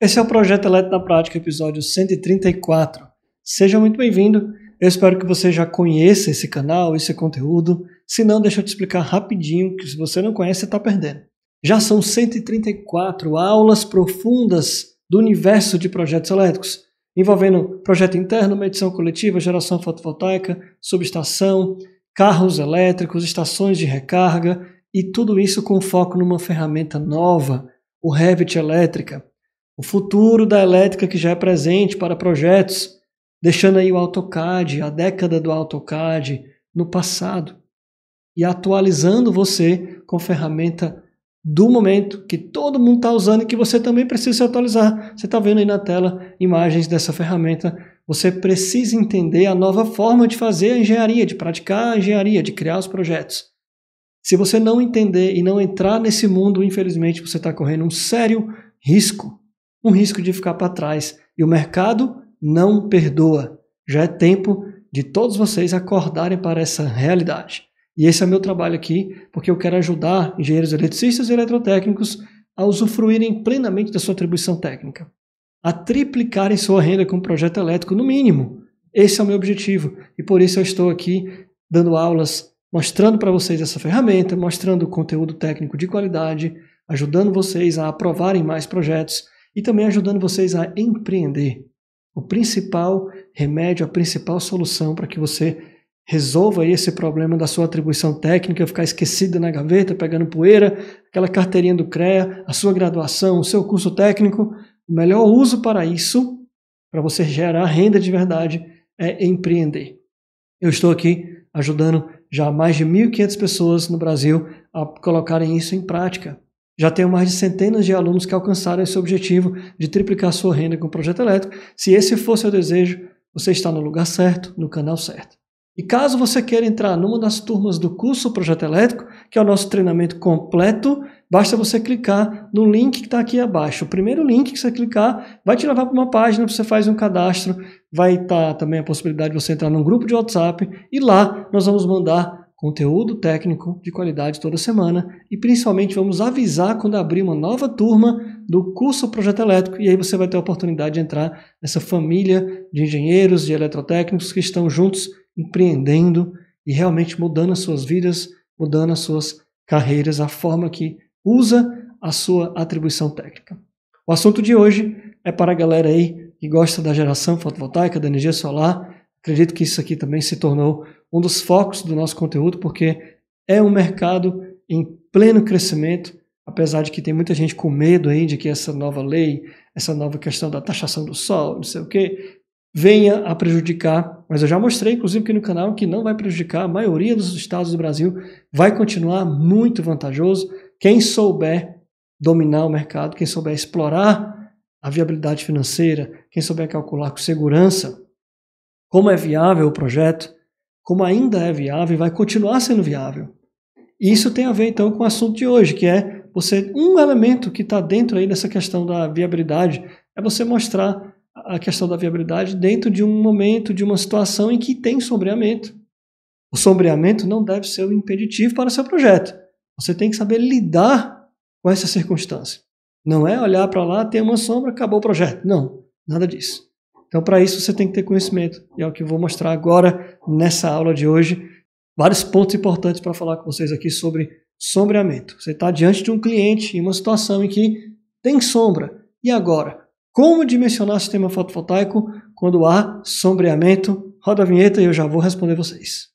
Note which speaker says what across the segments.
Speaker 1: Esse é o Projeto Elétrico na Prática, episódio 134. Seja muito bem-vindo. Eu espero que você já conheça esse canal, esse conteúdo. Se não, deixa eu te explicar rapidinho, que se você não conhece, você está perdendo. Já são 134 aulas profundas do universo de projetos elétricos, envolvendo projeto interno, medição coletiva, geração fotovoltaica, subestação, carros elétricos, estações de recarga e tudo isso com foco numa ferramenta nova, o Revit Elétrica o futuro da elétrica que já é presente para projetos, deixando aí o AutoCAD, a década do AutoCAD no passado e atualizando você com ferramenta do momento que todo mundo está usando e que você também precisa se atualizar. Você está vendo aí na tela imagens dessa ferramenta. Você precisa entender a nova forma de fazer a engenharia, de praticar a engenharia, de criar os projetos. Se você não entender e não entrar nesse mundo, infelizmente você está correndo um sério risco um risco de ficar para trás. E o mercado não perdoa. Já é tempo de todos vocês acordarem para essa realidade. E esse é o meu trabalho aqui, porque eu quero ajudar engenheiros eletricistas e eletrotécnicos a usufruírem plenamente da sua atribuição técnica, a triplicarem sua renda com um projeto elétrico, no mínimo. Esse é o meu objetivo e por isso eu estou aqui dando aulas, mostrando para vocês essa ferramenta, mostrando conteúdo técnico de qualidade, ajudando vocês a aprovarem mais projetos e também ajudando vocês a empreender. O principal remédio, a principal solução para que você resolva esse problema da sua atribuição técnica, ficar esquecida na gaveta, pegando poeira, aquela carteirinha do CREA, a sua graduação, o seu curso técnico. O melhor uso para isso, para você gerar renda de verdade, é empreender. Eu estou aqui ajudando já mais de 1.500 pessoas no Brasil a colocarem isso em prática. Já tenho mais de centenas de alunos que alcançaram esse objetivo de triplicar sua renda com o projeto elétrico. Se esse for seu desejo, você está no lugar certo, no canal certo. E caso você queira entrar numa das turmas do curso Projeto Elétrico, que é o nosso treinamento completo, basta você clicar no link que está aqui abaixo. O primeiro link que você clicar vai te levar para uma página, você faz um cadastro, vai estar tá também a possibilidade de você entrar num grupo de WhatsApp e lá nós vamos mandar conteúdo técnico de qualidade toda semana e principalmente vamos avisar quando abrir uma nova turma do curso Projeto Elétrico e aí você vai ter a oportunidade de entrar nessa família de engenheiros, de eletrotécnicos que estão juntos empreendendo e realmente mudando as suas vidas, mudando as suas carreiras, a forma que usa a sua atribuição técnica. O assunto de hoje é para a galera aí que gosta da geração fotovoltaica, da energia solar, Acredito que isso aqui também se tornou um dos focos do nosso conteúdo, porque é um mercado em pleno crescimento, apesar de que tem muita gente com medo aí de que essa nova lei, essa nova questão da taxação do sol, não sei o quê, venha a prejudicar. Mas eu já mostrei, inclusive, aqui no canal que não vai prejudicar. A maioria dos estados do Brasil vai continuar muito vantajoso. Quem souber dominar o mercado, quem souber explorar a viabilidade financeira, quem souber calcular com segurança como é viável o projeto, como ainda é viável e vai continuar sendo viável. E isso tem a ver então com o assunto de hoje, que é você um elemento que está dentro aí dessa questão da viabilidade é você mostrar a questão da viabilidade dentro de um momento, de uma situação em que tem sombreamento. O sombreamento não deve ser o um impeditivo para seu projeto. Você tem que saber lidar com essa circunstância. Não é olhar para lá, tem uma sombra, acabou o projeto. Não, nada disso. Então, para isso, você tem que ter conhecimento. E é o que eu vou mostrar agora nessa aula de hoje. Vários pontos importantes para falar com vocês aqui sobre sombreamento. Você está diante de um cliente em uma situação em que tem sombra. E agora? Como dimensionar o sistema fotovoltaico quando há sombreamento? Roda a vinheta e eu já vou responder vocês.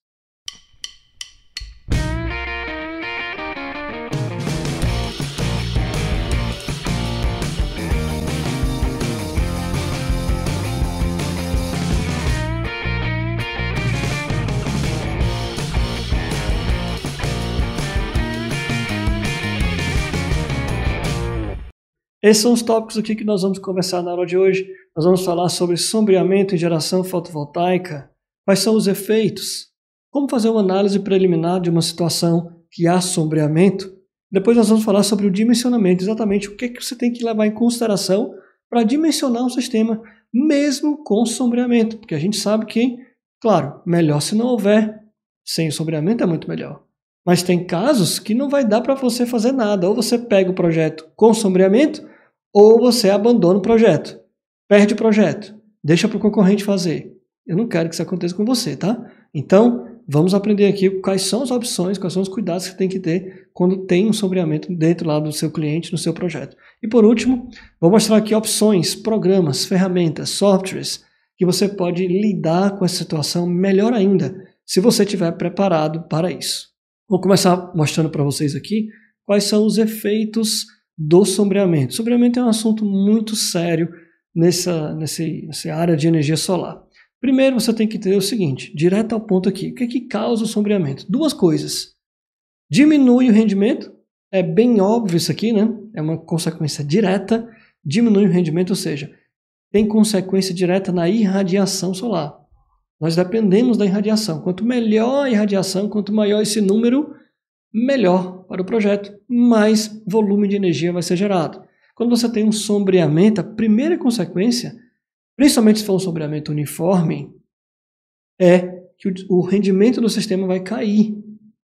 Speaker 1: Esses são os tópicos aqui que nós vamos conversar na aula de hoje. Nós vamos falar sobre sombreamento em geração fotovoltaica, quais são os efeitos, como fazer uma análise preliminar de uma situação que há sombreamento. Depois nós vamos falar sobre o dimensionamento, exatamente o que, é que você tem que levar em consideração para dimensionar um sistema, mesmo com sombreamento, porque a gente sabe que, claro, melhor se não houver, sem o sombreamento é muito melhor. Mas tem casos que não vai dar para você fazer nada. Ou você pega o projeto com sombreamento, ou você abandona o projeto, perde o projeto, deixa para o concorrente fazer. Eu não quero que isso aconteça com você, tá? Então, vamos aprender aqui quais são as opções, quais são os cuidados que tem que ter quando tem um sombreamento dentro lá do seu cliente, no seu projeto. E por último, vou mostrar aqui opções, programas, ferramentas, softwares que você pode lidar com essa situação melhor ainda, se você estiver preparado para isso. Vou começar mostrando para vocês aqui quais são os efeitos do sombreamento. Sombreamento é um assunto muito sério nessa, nessa, nessa área de energia solar. Primeiro você tem que ter o seguinte, direto ao ponto aqui, o que é que causa o sombreamento? Duas coisas. Diminui o rendimento, é bem óbvio isso aqui, né? É uma consequência direta, diminui o rendimento, ou seja, tem consequência direta na irradiação solar. Nós dependemos da irradiação. Quanto melhor a irradiação, quanto maior esse número, melhor para o projeto, mais volume de energia vai ser gerado. Quando você tem um sombreamento, a primeira consequência, principalmente se for um sombreamento uniforme, é que o rendimento do sistema vai cair.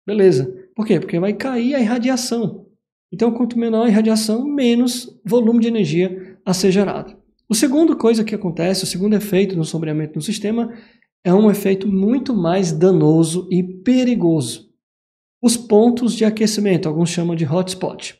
Speaker 1: Beleza. Por quê? Porque vai cair a irradiação. Então, quanto menor a irradiação, menos volume de energia a ser gerado. O segundo coisa que acontece, o segundo efeito do sombreamento no sistema, é um efeito muito mais danoso e perigoso os pontos de aquecimento, alguns chamam de hotspot,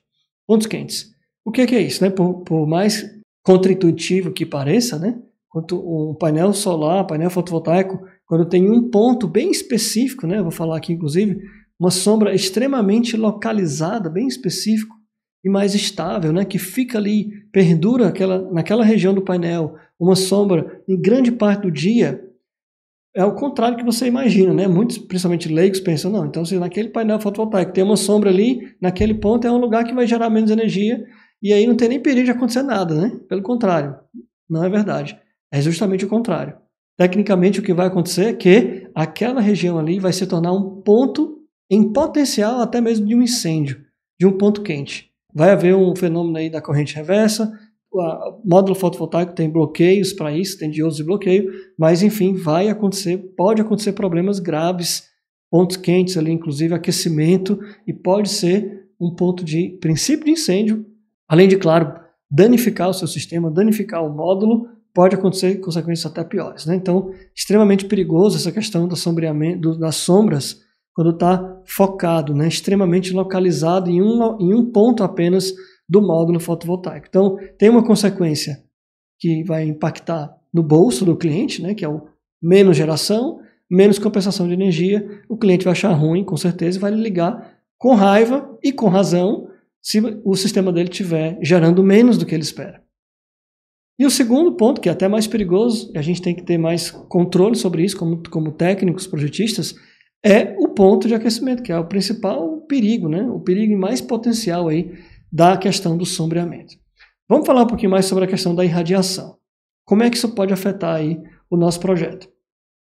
Speaker 1: pontos quentes. O que é, que é isso? Né? Por, por, mais contraintuitivo que pareça, né? quanto um painel solar, painel fotovoltaico, quando tem um ponto bem específico, né? vou falar aqui inclusive, uma sombra extremamente localizada, bem específico e mais estável, né? que fica ali, perdura aquela, naquela região do painel, uma sombra em grande parte do dia, é o contrário que você imagina, né? Muitos, principalmente leigos, pensam, não, então se naquele painel fotovoltaico tem uma sombra ali, naquele ponto é um lugar que vai gerar menos energia, e aí não tem nem perigo de acontecer nada, né? Pelo contrário, não é verdade. É justamente o contrário. Tecnicamente, o que vai acontecer é que aquela região ali vai se tornar um ponto em potencial até mesmo de um incêndio, de um ponto quente. Vai haver um fenômeno aí da corrente reversa, o módulo fotovoltaico tem bloqueios para isso, tem diodos de bloqueio, mas enfim, vai acontecer, pode acontecer problemas graves, pontos quentes ali, inclusive aquecimento, e pode ser um ponto de princípio de incêndio, além de, claro, danificar o seu sistema, danificar o módulo, pode acontecer consequências até piores. Né? Então, extremamente perigoso essa questão do sombreamento, das sombras, quando está focado, né? extremamente localizado em um, em um ponto apenas do módulo fotovoltaico. Então, tem uma consequência que vai impactar no bolso do cliente, né, que é o menos geração, menos compensação de energia. O cliente vai achar ruim, com certeza, e vai ligar com raiva e com razão se o sistema dele tiver gerando menos do que ele espera. E o segundo ponto, que é até mais perigoso, e a gente tem que ter mais controle sobre isso como, como técnicos, projetistas, é o ponto de aquecimento, que é o principal perigo, né? o perigo mais potencial aí da questão do sombreamento. Vamos falar um pouquinho mais sobre a questão da irradiação. Como é que isso pode afetar aí o nosso projeto?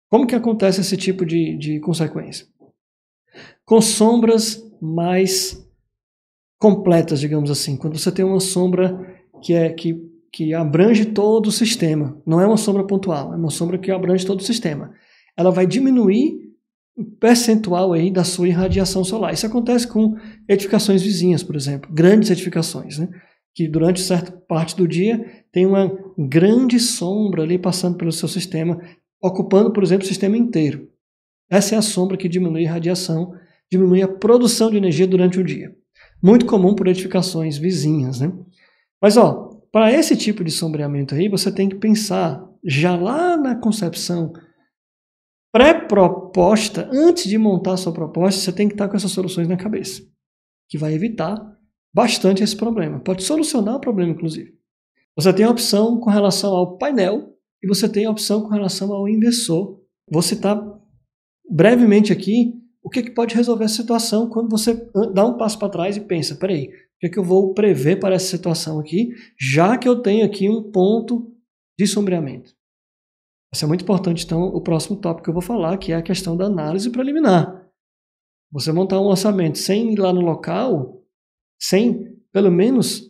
Speaker 1: Como que acontece esse tipo de, de consequência? Com sombras mais completas, digamos assim, quando você tem uma sombra que é que, que abrange todo o sistema, não é uma sombra pontual, é uma sombra que abrange todo o sistema. Ela vai diminuir percentual aí da sua irradiação solar. Isso acontece com edificações vizinhas, por exemplo, grandes edificações, né? que durante certa parte do dia tem uma grande sombra ali passando pelo seu sistema, ocupando, por exemplo, o sistema inteiro. Essa é a sombra que diminui a radiação, diminui a produção de energia durante o dia. Muito comum por edificações vizinhas, né? Mas ó, para esse tipo de sombreamento aí, você tem que pensar já lá na concepção pré-proposta, antes de montar a sua proposta, você tem que estar com essas soluções na cabeça, que vai evitar bastante esse problema. Pode solucionar o problema, inclusive. Você tem a opção com relação ao painel e você tem a opção com relação ao inversor. Vou citar brevemente aqui o que, é que pode resolver essa situação quando você dá um passo para trás e pensa: peraí, o que, é que eu vou prever para essa situação aqui, já que eu tenho aqui um ponto de sombreamento? Isso é muito importante, então, o próximo tópico que eu vou falar, que é a questão da análise preliminar. Você montar um orçamento sem ir lá no local, sem, pelo menos,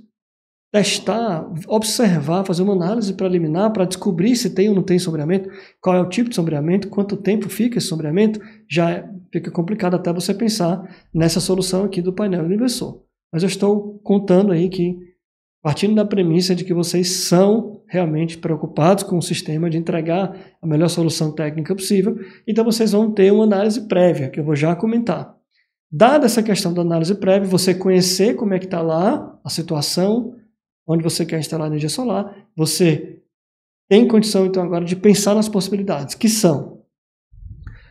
Speaker 1: testar, observar, fazer uma análise preliminar para descobrir se tem ou não tem sombreamento, qual é o tipo de sombreamento, quanto tempo fica esse sombreamento, já é, fica complicado até você pensar nessa solução aqui do painel universal. inversor. Mas eu estou contando aí que partindo da premissa de que vocês são realmente preocupados com o sistema de entregar a melhor solução técnica possível, então vocês vão ter uma análise prévia, que eu vou já comentar. Dada essa questão da análise prévia, você conhecer como é que está lá a situação, onde você quer instalar energia solar, você tem condição então agora de pensar nas possibilidades, que são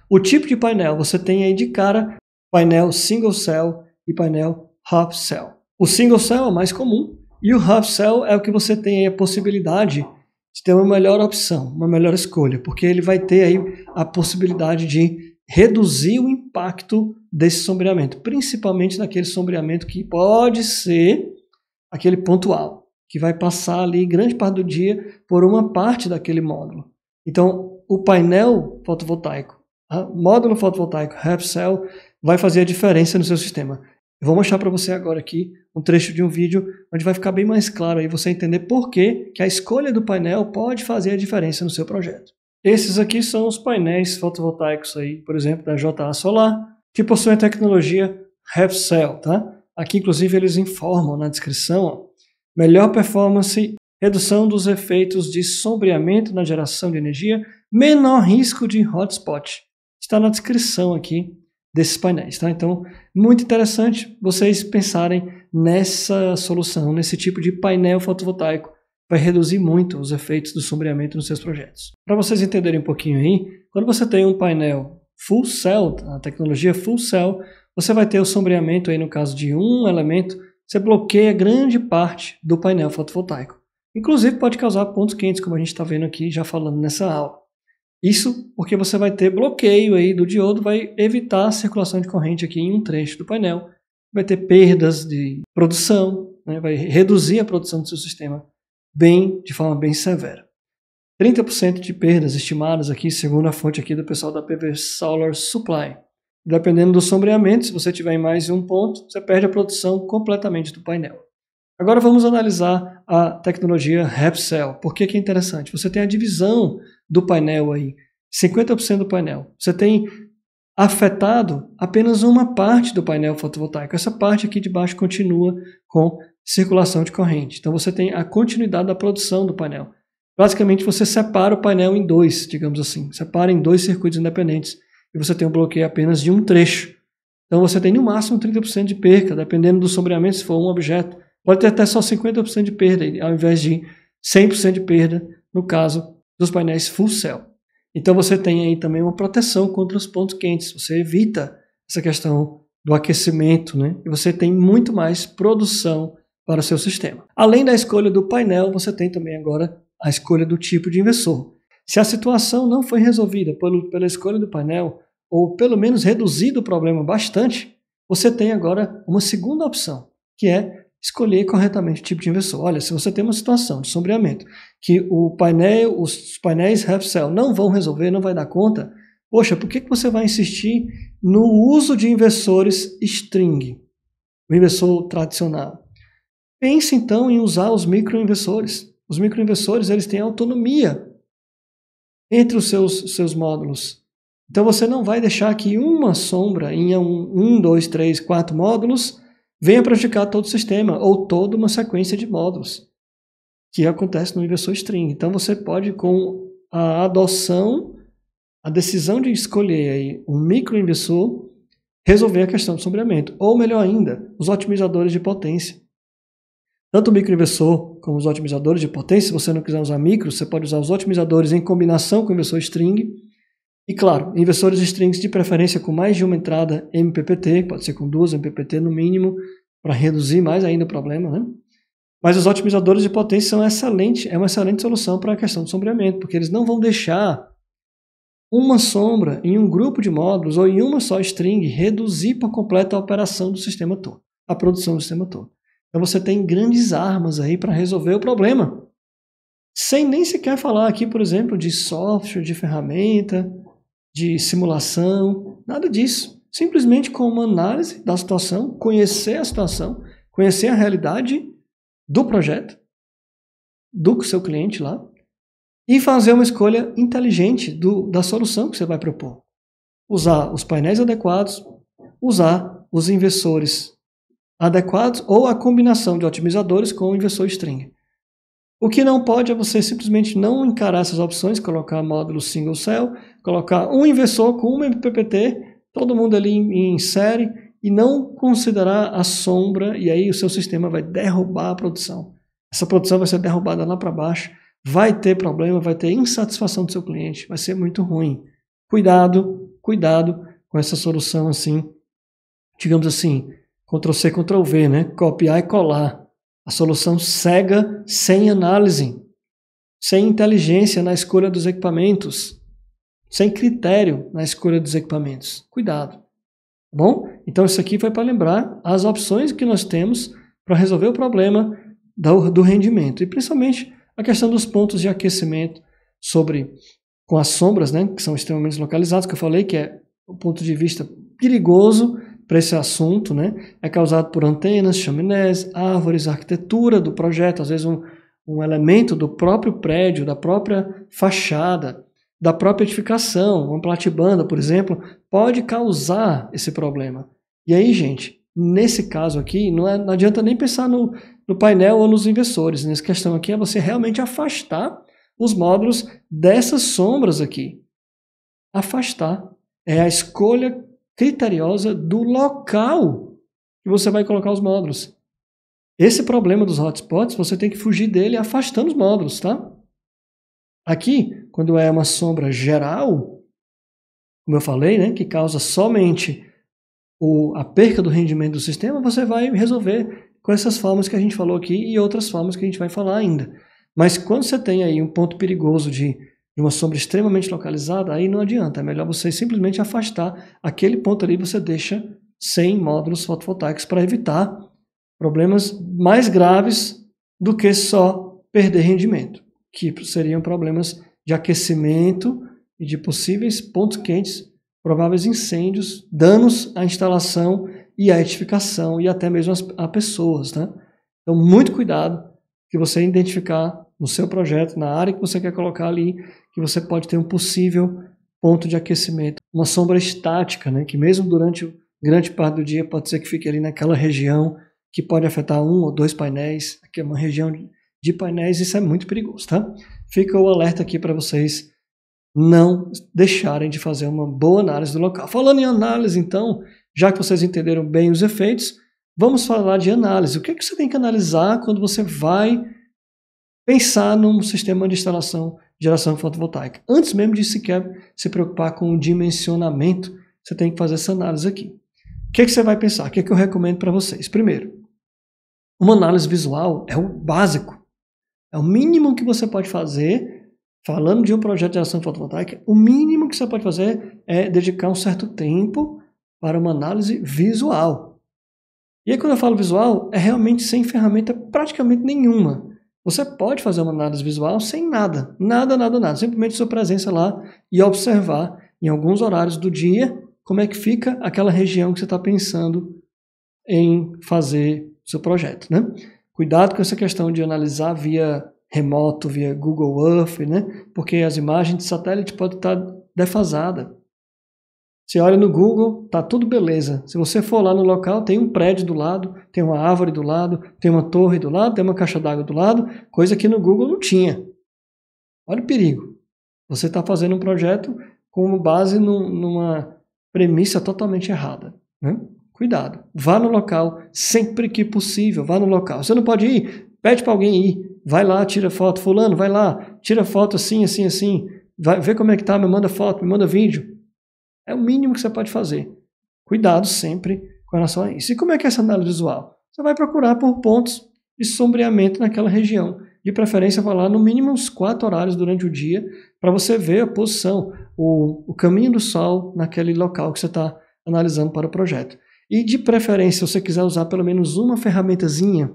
Speaker 1: o tipo de painel, você tem aí de cara painel single cell e painel half cell. O single cell é o mais comum, e o half sell é o que você tem a possibilidade de ter uma melhor opção, uma melhor escolha, porque ele vai ter aí a possibilidade de reduzir o impacto desse sombreamento, principalmente naquele sombreamento que pode ser aquele pontual, que vai passar ali grande parte do dia por uma parte daquele módulo. Então, o painel fotovoltaico, módulo fotovoltaico, half cell vai fazer a diferença no seu sistema. Eu vou mostrar para você agora aqui um trecho de um vídeo onde vai ficar bem mais claro aí você entender por que, que a escolha do painel pode fazer a diferença no seu projeto. Esses aqui são os painéis fotovoltaicos aí, por exemplo, da JA Solar, que possuem a tecnologia RevCell, tá? Aqui, inclusive, eles informam na descrição, ó, melhor performance, redução dos efeitos de sombreamento na geração de energia, menor risco de hotspot. Está na descrição aqui desses painéis, tá? Então, muito interessante vocês pensarem nessa solução, nesse tipo de painel fotovoltaico. Vai reduzir muito os efeitos do sombreamento nos seus projetos. Para vocês entenderem um pouquinho aí, quando você tem um painel full cell, a tecnologia full cell, você vai ter o sombreamento aí no caso de um elemento, você bloqueia grande parte do painel fotovoltaico. Inclusive pode causar pontos quentes, como a gente está vendo aqui já falando nessa aula. Isso porque você vai ter bloqueio aí do diodo, vai evitar a circulação de corrente aqui em um trecho do painel, vai ter perdas de produção, né? vai reduzir a produção do seu sistema bem, de forma bem severa. 30% de perdas estimadas aqui, segundo a fonte aqui do pessoal da PV Solar Supply. Dependendo do sombreamento, se você tiver em mais de um ponto, você perde a produção completamente do painel. Agora vamos analisar a tecnologia RepCell. Por que, que é interessante? Você tem a divisão do painel aí, 50% do painel. Você tem afetado apenas uma parte do painel fotovoltaico. Essa parte aqui de baixo continua com circulação de corrente. Então você tem a continuidade da produção do painel. Basicamente você separa o painel em dois, digamos assim, separa em dois circuitos independentes e você tem um bloqueio apenas de um trecho. Então você tem no máximo 30% de perca, dependendo do sombreamento, se for um objeto. Pode ter até só 50% de perda, ao invés de 100% de perda, no caso dos painéis full cell. Então você tem aí também uma proteção contra os pontos quentes, você evita essa questão do aquecimento, né? E você tem muito mais produção para o seu sistema. Além da escolha do painel, você tem também agora a escolha do tipo de inversor. Se a situação não foi resolvida pelo, pela escolha do painel, ou pelo menos reduzido o problema bastante, você tem agora uma segunda opção, que é escolher corretamente o tipo de inversor. Olha, se você tem uma situação de sombreamento que o painel, os painéis half cell não vão resolver, não vai dar conta, poxa, por que, que você vai insistir no uso de inversores string, o inversor tradicional? Pense então em usar os microinversores. Os microinversores eles têm autonomia entre os seus, seus módulos. Então você não vai deixar que uma sombra em um, um, dois, três, quatro módulos venha praticar todo o sistema ou toda uma sequência de módulos que acontece no inversor string. Então você pode com a adoção, a decisão de escolher aí um microinversor resolver a questão do sombreamento, ou melhor ainda, os otimizadores de potência. Tanto o microinversor como os otimizadores de potência, se você não quiser usar micro, você pode usar os otimizadores em combinação com o inversor string e claro, inversores de strings de preferência com mais de uma entrada MPPT, pode ser com duas MPPT no mínimo, para reduzir mais ainda o problema, né? Mas os otimizadores de potência são excelente, é uma excelente solução para a questão do sombreamento, porque eles não vão deixar uma sombra em um grupo de módulos ou em uma só string reduzir por completo a operação do sistema todo, a produção do sistema todo. Então você tem grandes armas aí para resolver o problema. Sem nem sequer falar aqui, por exemplo, de software, de ferramenta, de simulação, nada disso. Simplesmente com uma análise da situação, conhecer a situação, conhecer a realidade do projeto, do seu cliente lá, e fazer uma escolha inteligente do, da solução que você vai propor. Usar os painéis adequados, usar os inversores adequados ou a combinação de otimizadores com o inversor string. O que não pode é você simplesmente não encarar essas opções, colocar módulo single cell, colocar um inversor com um MPPT, todo mundo ali em, em série, e não considerar a sombra, e aí o seu sistema vai derrubar a produção. Essa produção vai ser derrubada lá para baixo, vai ter problema, vai ter insatisfação do seu cliente, vai ser muito ruim. Cuidado, cuidado com essa solução assim, digamos assim, Ctrl C, Ctrl V, né? Copiar e colar. A solução cega, sem análise, sem inteligência na escolha dos equipamentos sem critério na escolha dos equipamentos. Cuidado. Tá bom, então isso aqui foi para lembrar as opções que nós temos para resolver o problema do rendimento e principalmente a questão dos pontos de aquecimento sobre com as sombras, né, que são extremamente localizados, que eu falei que é o ponto de vista perigoso para esse assunto, né? É causado por antenas, chaminés, árvores, arquitetura do projeto, às vezes um, um elemento do próprio prédio, da própria fachada, da própria edificação, uma platibanda, por exemplo, pode causar esse problema. E aí, gente, nesse caso aqui, não, é, não adianta nem pensar no, no painel ou nos investidores. Nessa questão aqui é você realmente afastar os módulos dessas sombras aqui. Afastar. É a escolha criteriosa do local que você vai colocar os módulos. Esse problema dos hotspots, você tem que fugir dele afastando os módulos, tá? Aqui, quando é uma sombra geral, como eu falei, né, que causa somente o, a perca do rendimento do sistema, você vai resolver com essas formas que a gente falou aqui e outras formas que a gente vai falar ainda. Mas quando você tem aí um ponto perigoso de, de uma sombra extremamente localizada, aí não adianta. É melhor você simplesmente afastar aquele ponto ali, você deixa sem módulos fotovoltaicos para evitar problemas mais graves do que só perder rendimento, que seriam problemas de aquecimento e de possíveis pontos quentes, prováveis incêndios, danos à instalação e à edificação e até mesmo a pessoas. Né? Então, muito cuidado que você identificar no seu projeto, na área que você quer colocar ali, que você pode ter um possível ponto de aquecimento, uma sombra estática, né? que mesmo durante grande parte do dia pode ser que fique ali naquela região que pode afetar um ou dois painéis, aqui é uma região de painéis, isso é muito perigoso, tá? fica o alerta aqui para vocês não deixarem de fazer uma boa análise do local. Falando em análise, então, já que vocês entenderam bem os efeitos, vamos falar de análise. O que, é que você tem que analisar quando você vai pensar num sistema de instalação de geração fotovoltaica? Antes mesmo de sequer se preocupar com o dimensionamento, você tem que fazer essa análise aqui. O que, é que você vai pensar? O que, é que eu recomendo para vocês? Primeiro, uma análise visual é o básico. É o mínimo que você pode fazer, falando de um projeto de ação fotovoltaica, o mínimo que você pode fazer é dedicar um certo tempo para uma análise visual. E aí, quando eu falo visual, é realmente sem ferramenta praticamente nenhuma. Você pode fazer uma análise visual sem nada, nada, nada, nada. Simplesmente sua presença lá e observar em alguns horários do dia como é que fica aquela região que você está pensando em fazer seu projeto, né? Cuidado com essa questão de analisar via remoto, via Google Earth, né? Porque as imagens de satélite podem estar defasada. Você olha no Google, tá tudo beleza. Se você for lá no local, tem um prédio do lado, tem uma árvore do lado, tem uma torre do lado, tem uma caixa d'água do lado, coisa que no Google não tinha. Olha o perigo. Você está fazendo um projeto com base numa premissa totalmente errada. Né? Cuidado. Vá no local sempre que possível. Vá no local. Você não pode ir? Pede para alguém ir. Vai lá, tira foto. Fulano, vai lá. Tira foto assim, assim, assim. Vai, vê como é que tá. Me manda foto, me manda vídeo. É o mínimo que você pode fazer. Cuidado sempre com relação a isso. E como é que é essa análise visual? Você vai procurar por pontos de sombreamento naquela região. De preferência, vai lá no mínimo uns quatro horários durante o dia para você ver a posição, o, o caminho do sol naquele local que você está analisando para o projeto. E de preferência, se você quiser usar pelo menos uma ferramentazinha,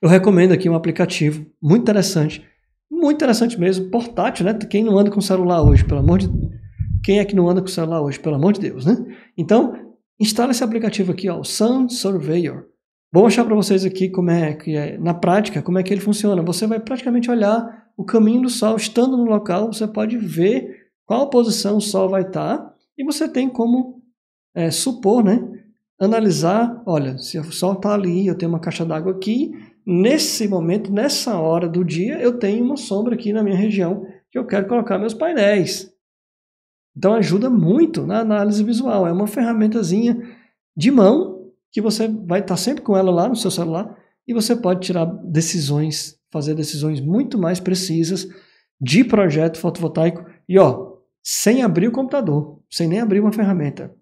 Speaker 1: eu recomendo aqui um aplicativo muito interessante, muito interessante mesmo, portátil, né? Quem não anda com celular hoje, pelo amor de quem é que não anda com celular hoje, pelo amor de Deus, né? Então, instala esse aplicativo aqui, ó, o Sun Surveyor. Vou mostrar para vocês aqui como é que é, na prática, como é que ele funciona. Você vai praticamente olhar o caminho do sol, estando no local, você pode ver qual posição o sol vai estar tá, e você tem como é, supor, né? Analisar, olha, se o sol está ali, eu tenho uma caixa d'água aqui, nesse momento, nessa hora do dia, eu tenho uma sombra aqui na minha região que eu quero colocar meus painéis. Então ajuda muito na análise visual. É uma ferramentazinha de mão que você vai estar tá sempre com ela lá no seu celular e você pode tirar decisões, fazer decisões muito mais precisas de projeto fotovoltaico e ó, sem abrir o computador, sem nem abrir uma ferramenta.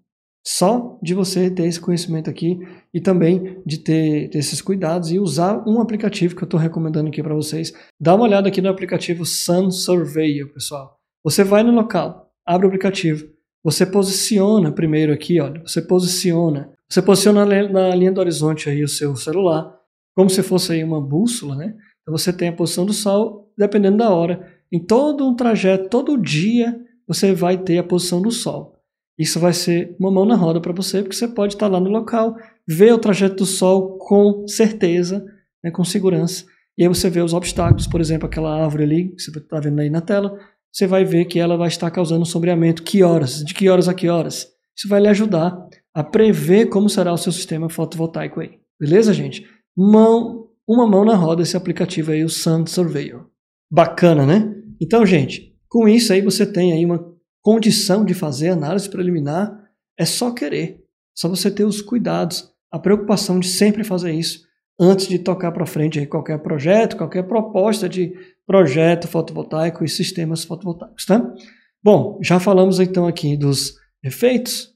Speaker 1: Só de você ter esse conhecimento aqui e também de ter, ter esses cuidados e usar um aplicativo que eu estou recomendando aqui para vocês. Dá uma olhada aqui no aplicativo Sun Surveyor, pessoal. Você vai no local, abre o aplicativo, você posiciona primeiro aqui, olha, você posiciona. Você posiciona na linha do horizonte aí o seu celular, como se fosse aí uma bússola, né? Então você tem a posição do sol, dependendo da hora. Em todo um trajeto, todo dia, você vai ter a posição do sol. Isso vai ser uma mão na roda para você, porque você pode estar tá lá no local, ver o trajeto do Sol com certeza, né, com segurança. E aí você vê os obstáculos, por exemplo, aquela árvore ali, que você está vendo aí na tela, você vai ver que ela vai estar causando sombreamento. Que horas? De que horas a que horas? Isso vai lhe ajudar a prever como será o seu sistema fotovoltaico aí. Beleza, gente? Mão, uma mão na roda esse aplicativo aí, o Sun Surveyor. Bacana, né? Então, gente, com isso aí você tem aí uma condição de fazer análise preliminar, é só querer. Só você ter os cuidados, a preocupação de sempre fazer isso antes de tocar para frente qualquer projeto, qualquer proposta de projeto fotovoltaico e sistemas fotovoltaicos, tá? Bom, já falamos então aqui dos efeitos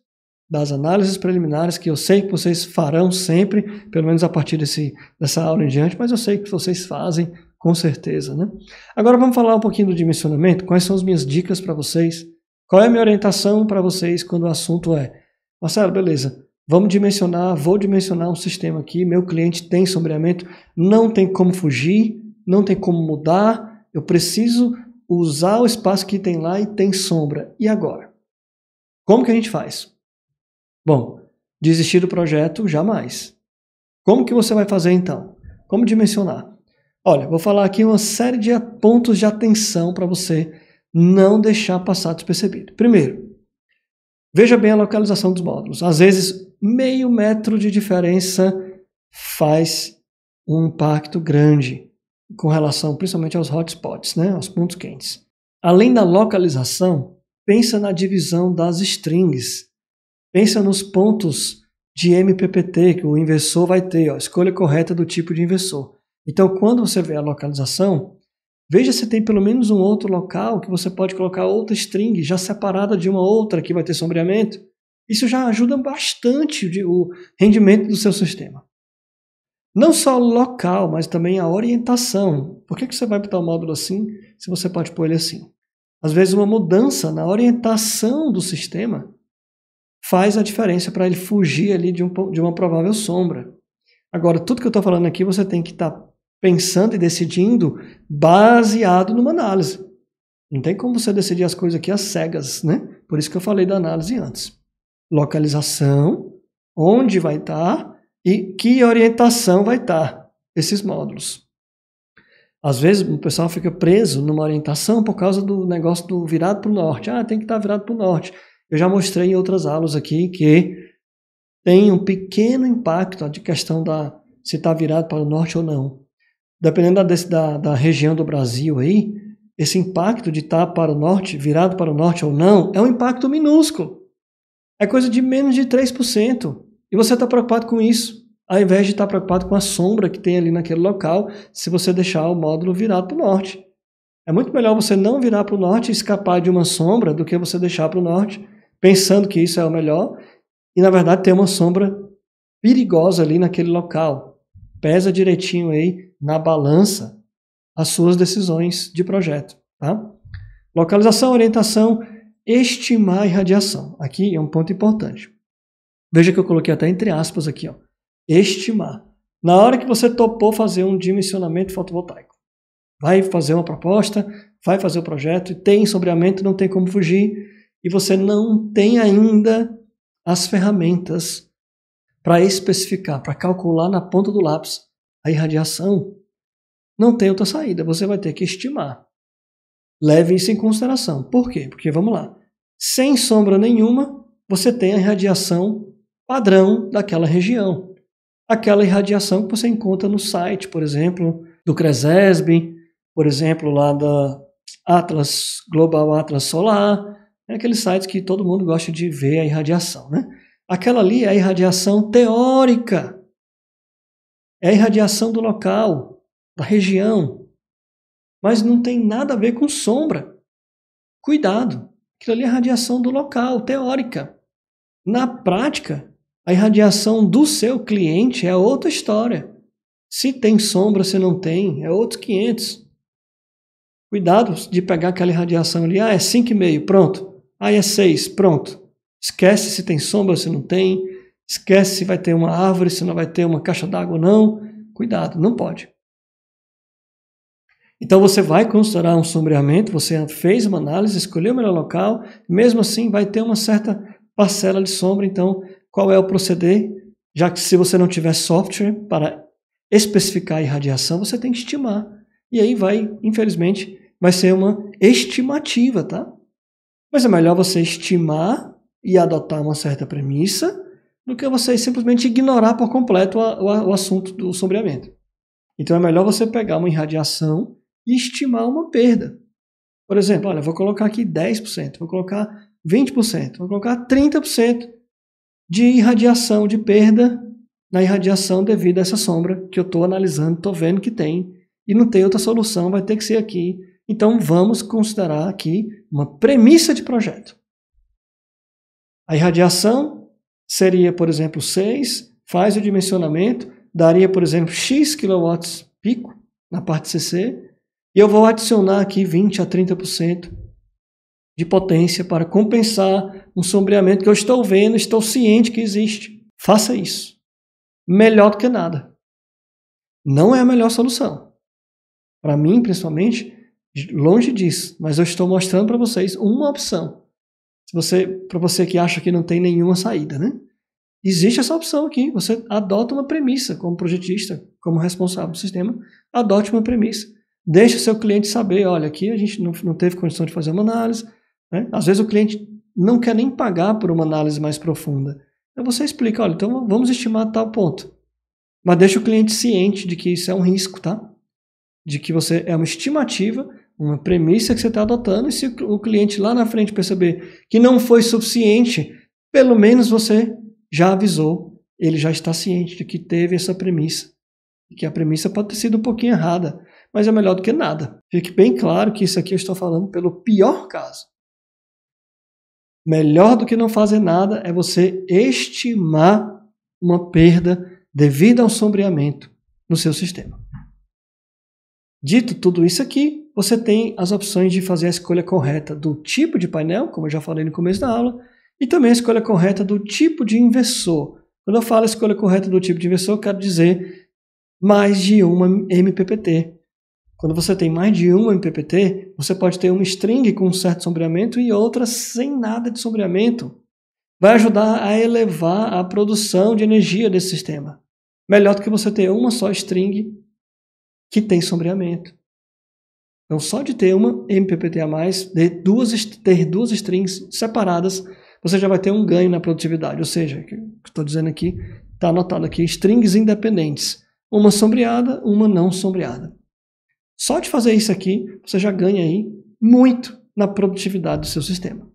Speaker 1: das análises preliminares que eu sei que vocês farão sempre, pelo menos a partir desse, dessa aula em diante, mas eu sei que vocês fazem com certeza, né? Agora vamos falar um pouquinho do dimensionamento, quais são as minhas dicas para vocês qual é a minha orientação para vocês quando o assunto é, Marcelo, beleza, vamos dimensionar, vou dimensionar um sistema aqui, meu cliente tem sombreamento, não tem como fugir, não tem como mudar, eu preciso usar o espaço que tem lá e tem sombra. E agora? Como que a gente faz? Bom, desistir do projeto jamais. Como que você vai fazer então? Como dimensionar? Olha, vou falar aqui uma série de pontos de atenção para você não deixar passar despercebido. Primeiro, veja bem a localização dos módulos. Às vezes, meio metro de diferença faz um impacto grande com relação principalmente aos hotspots, né, aos pontos quentes. Além da localização, pensa na divisão das strings. Pensa nos pontos de MPPT que o inversor vai ter, ó, escolha correta do tipo de inversor. Então, quando você vê a localização, Veja se tem pelo menos um outro local que você pode colocar outra string já separada de uma outra que vai ter sombreamento. Isso já ajuda bastante o rendimento do seu sistema. Não só o local, mas também a orientação. Por que, que você vai botar o módulo assim se você pode pôr ele assim? Às vezes, uma mudança na orientação do sistema faz a diferença para ele fugir ali de, um, de uma provável sombra. Agora, tudo que eu estou falando aqui você tem que estar tá pensando e decidindo baseado numa análise. Não tem como você decidir as coisas aqui às cegas, né? Por isso que eu falei da análise antes. Localização, onde vai estar tá e que orientação vai estar tá esses módulos. Às vezes o pessoal fica preso numa orientação por causa do negócio do virado para o norte. Ah, tem que estar tá virado para o norte. Eu já mostrei em outras aulas aqui que tem um pequeno impacto de questão da se está virado para o norte ou não dependendo da, da, da região do Brasil aí, esse impacto de estar para o norte, virado para o norte ou não, é um impacto minúsculo. É coisa de menos de 3%. E você está preocupado com isso, ao invés de estar tá preocupado com a sombra que tem ali naquele local, se você deixar o módulo virado para o norte. É muito melhor você não virar para o norte e escapar de uma sombra do que você deixar para o norte, pensando que isso é o melhor, e na verdade ter uma sombra perigosa ali naquele local pesa direitinho aí na balança as suas decisões de projeto, tá? Localização, orientação, estimar a irradiação. Aqui é um ponto importante. Veja que eu coloquei até entre aspas aqui, ó. Estimar. Na hora que você topou fazer um dimensionamento fotovoltaico, vai fazer uma proposta, vai fazer o projeto e tem sombreamento, não tem como fugir e você não tem ainda as ferramentas para especificar, para calcular na ponta do lápis a irradiação, não tem outra saída, você vai ter que estimar. Leve isso em consideração. Por quê? Porque vamos lá. Sem sombra nenhuma, você tem a irradiação padrão daquela região. Aquela irradiação que você encontra no site, por exemplo, do Cresesb, por exemplo, lá da Atlas Global Atlas Solar, é aqueles sites que todo mundo gosta de ver a irradiação, né? Aquela ali é a irradiação teórica. É a irradiação do local, da região. Mas não tem nada a ver com sombra. Cuidado! Aquilo ali é a radiação do local, teórica. Na prática, a irradiação do seu cliente é outra história. Se tem sombra, se não tem, é outros 500. Cuidado de pegar aquela irradiação ali. Ah, é 5,5, pronto. Ah, é 6, pronto. Esquece se tem sombra, se não tem. Esquece se vai ter uma árvore, se não vai ter uma caixa d'água ou não. Cuidado, não pode. Então você vai considerar um sombreamento, você fez uma análise, escolheu o melhor local, mesmo assim vai ter uma certa parcela de sombra, então qual é o proceder? Já que se você não tiver software para especificar a irradiação, você tem que estimar. E aí vai, infelizmente, vai ser uma estimativa, tá? Mas é melhor você estimar e adotar uma certa premissa do que você simplesmente ignorar por completo a, o, o assunto do sombreamento. Então é melhor você pegar uma irradiação e estimar uma perda. Por exemplo, olha, vou colocar aqui 10%, vou colocar 20%, vou colocar 30% de irradiação, de perda na irradiação devido a essa sombra que eu estou analisando, estou vendo que tem, e não tem outra solução, vai ter que ser aqui. Então vamos considerar aqui uma premissa de projeto. A irradiação seria, por exemplo, 6, faz o dimensionamento, daria, por exemplo, X kW pico na parte CC, e eu vou adicionar aqui 20 a 30% de potência para compensar um sombreamento que eu estou vendo, estou ciente que existe. Faça isso. Melhor do que nada. Não é a melhor solução. Para mim, principalmente, longe disso, mas eu estou mostrando para vocês uma opção você, para você que acha que não tem nenhuma saída, né? Existe essa opção aqui. Você adota uma premissa como projetista, como responsável do sistema, adote uma premissa. Deixa o seu cliente saber, olha, aqui a gente não, não teve condição de fazer uma análise. Né? Às vezes o cliente não quer nem pagar por uma análise mais profunda. Então você explica, olha, então vamos estimar tal ponto. Mas deixa o cliente ciente de que isso é um risco, tá? De que você é uma estimativa uma premissa que você está adotando, e se o cliente lá na frente perceber que não foi suficiente, pelo menos você já avisou, ele já está ciente de que teve essa premissa. que a premissa pode ter sido um pouquinho errada, mas é melhor do que nada. Fique bem claro que isso aqui eu estou falando pelo pior caso. Melhor do que não fazer nada é você estimar uma perda devido a um sombreamento no seu sistema. Dito tudo isso aqui, você tem as opções de fazer a escolha correta do tipo de painel, como eu já falei no começo da aula, e também a escolha correta do tipo de inversor. Quando eu falo escolha correta do tipo de inversor, eu quero dizer mais de uma MPPT. Quando você tem mais de uma MPPT, você pode ter uma string com um certo sombreamento e outra sem nada de sombreamento. Vai ajudar a elevar a produção de energia desse sistema. Melhor do que você ter uma só string que tem sombreamento. Então, só de ter uma MPPT a mais, de duas, ter duas strings separadas, você já vai ter um ganho na produtividade. Ou seja, o que estou dizendo aqui, está anotado aqui, strings independentes. Uma sombreada, uma não sombreada. Só de fazer isso aqui, você já ganha aí muito na produtividade do seu sistema.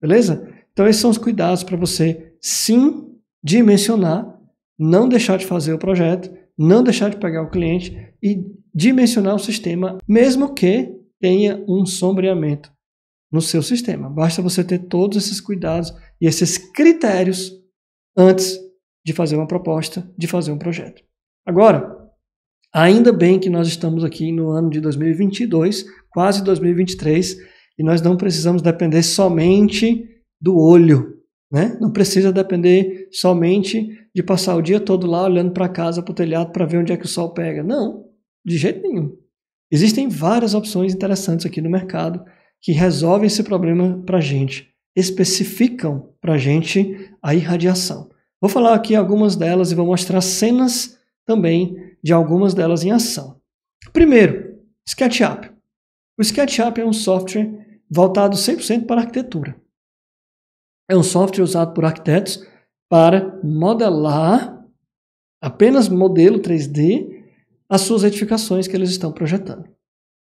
Speaker 1: Beleza? Então, esses são os cuidados para você, sim, dimensionar, não deixar de fazer o projeto, não deixar de pegar o cliente e dimensionar o sistema, mesmo que tenha um sombreamento no seu sistema. Basta você ter todos esses cuidados e esses critérios antes de fazer uma proposta, de fazer um projeto. Agora, ainda bem que nós estamos aqui no ano de 2022, quase 2023, e nós não precisamos depender somente do olho, né? Não precisa depender somente de passar o dia todo lá olhando para casa, para o telhado, para ver onde é que o sol pega. Não. De jeito nenhum. Existem várias opções interessantes aqui no mercado que resolvem esse problema para a gente, especificam para a gente a irradiação. Vou falar aqui algumas delas e vou mostrar cenas também de algumas delas em ação. Primeiro, SketchUp. O SketchUp é um software voltado 100% para arquitetura. É um software usado por arquitetos para modelar apenas modelo 3D as suas edificações que eles estão projetando.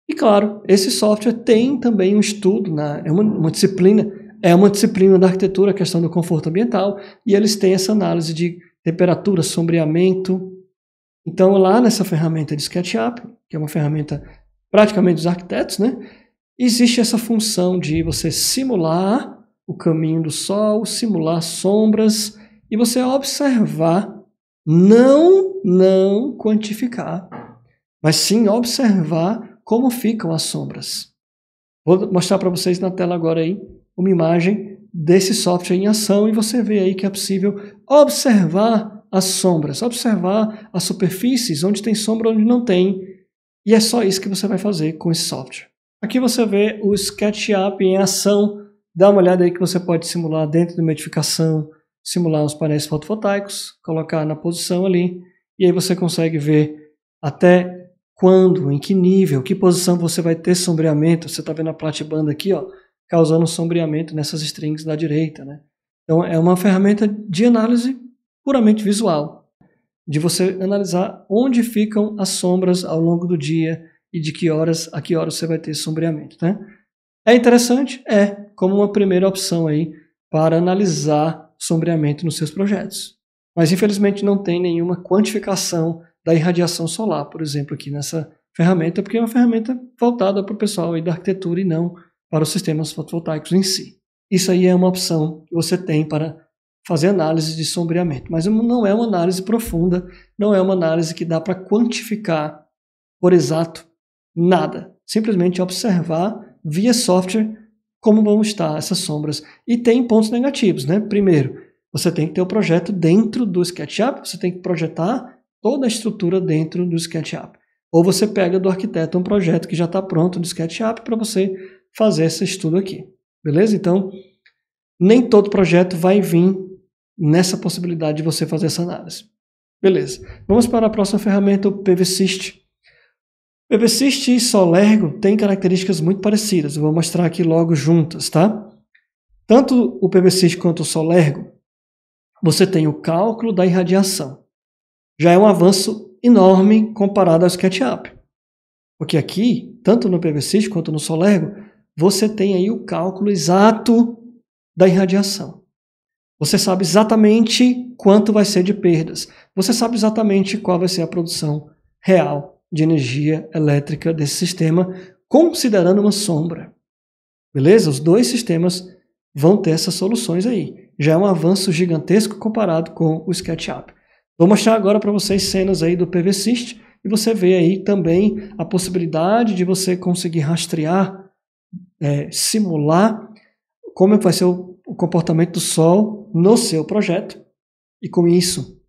Speaker 1: E claro, esse software tem também um estudo, na, é uma, uma disciplina, é uma disciplina da arquitetura, a questão do conforto ambiental, e eles têm essa análise de temperatura, sombreamento. Então, lá nessa ferramenta de SketchUp, que é uma ferramenta praticamente dos arquitetos, né? Existe essa função de você simular o caminho do sol, simular sombras e você observar não, não quantificar, mas sim observar como ficam as sombras. Vou mostrar para vocês na tela agora aí uma imagem desse software em ação e você vê aí que é possível observar as sombras, observar as superfícies onde tem sombra onde não tem. E é só isso que você vai fazer com esse software. Aqui você vê o SketchUp em ação. Dá uma olhada aí que você pode simular dentro de uma edificação, simular os painéis fotovoltaicos, colocar na posição ali, e aí você consegue ver até quando, em que nível, que posição você vai ter sombreamento. Você está vendo a platibanda aqui, ó, causando sombreamento nessas strings da direita. Né? Então é uma ferramenta de análise puramente visual, de você analisar onde ficam as sombras ao longo do dia e de que horas a que horas você vai ter sombreamento. Né? É interessante? É, como uma primeira opção aí para analisar sombreamento nos seus projetos. Mas infelizmente não tem nenhuma quantificação da irradiação solar, por exemplo, aqui nessa ferramenta, porque é uma ferramenta voltada para o pessoal da arquitetura e não para os sistemas fotovoltaicos em si. Isso aí é uma opção que você tem para fazer análise de sombreamento, mas não é uma análise profunda, não é uma análise que dá para quantificar por exato nada. Simplesmente observar via software como vão estar essas sombras. E tem pontos negativos, né? Primeiro, você tem que ter o projeto dentro do SketchUp, você tem que projetar toda a estrutura dentro do SketchUp. Ou você pega do arquiteto um projeto que já está pronto do SketchUp para você fazer esse estudo aqui. Beleza? Então, nem todo projeto vai vir nessa possibilidade de você fazer essa análise. Beleza. Vamos para a próxima ferramenta, o PVSYST. Bebeciste e Solergo têm características muito parecidas. Eu vou mostrar aqui logo juntas, tá? Tanto o PBCIST quanto o Solergo, você tem o cálculo da irradiação. Já é um avanço enorme comparado ao SketchUp. Porque aqui, tanto no PBCIST quanto no Solergo, você tem aí o cálculo exato da irradiação. Você sabe exatamente quanto vai ser de perdas. Você sabe exatamente qual vai ser a produção real de energia elétrica desse sistema, considerando uma sombra. Beleza? Os dois sistemas vão ter essas soluções aí. Já é um avanço gigantesco comparado com o SketchUp. Vou mostrar agora para vocês cenas aí do PVSYST e você vê aí também a possibilidade de você conseguir rastrear, é, simular como vai ser o, o comportamento do Sol no seu projeto e com isso